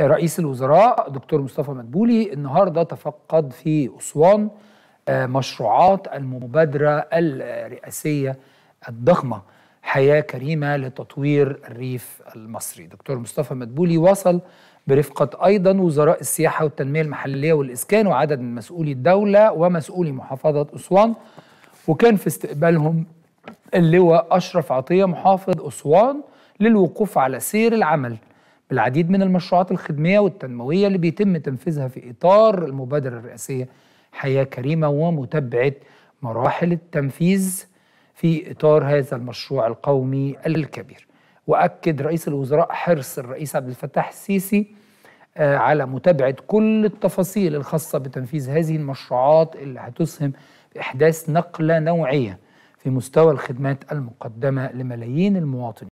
رئيس الوزراء دكتور مصطفى مدبولي النهارده تفقد في اسوان آه، مشروعات المبادره الرئاسيه الضخمه حياه كريمه لتطوير الريف المصري. دكتور مصطفى مدبولي وصل برفقه ايضا وزراء السياحه والتنميه المحليه والاسكان وعدد من مسؤولي الدوله ومسؤولي محافظه اسوان وكان في استقبالهم اللواء اشرف عطيه محافظ اسوان للوقوف على سير العمل بالعديد من المشروعات الخدمية والتنموية اللي بيتم تنفيذها في إطار المبادرة الرئاسية حياة كريمة ومتابعة مراحل التنفيذ في إطار هذا المشروع القومي الكبير وأكد رئيس الوزراء حرص الرئيس عبد الفتاح السيسي آه، على متابعة كل التفاصيل الخاصة بتنفيذ هذه المشروعات اللي هتسهم بإحداث نقلة نوعية في مستوى الخدمات المقدمة لملايين المواطنين